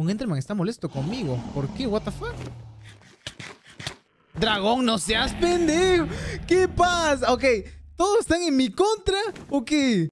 Un Enterman está molesto conmigo. ¿Por qué? ¿What the fuck? Dragón, no seas pendejo. ¿Qué pasa? Ok, todos están en mi contra. qué?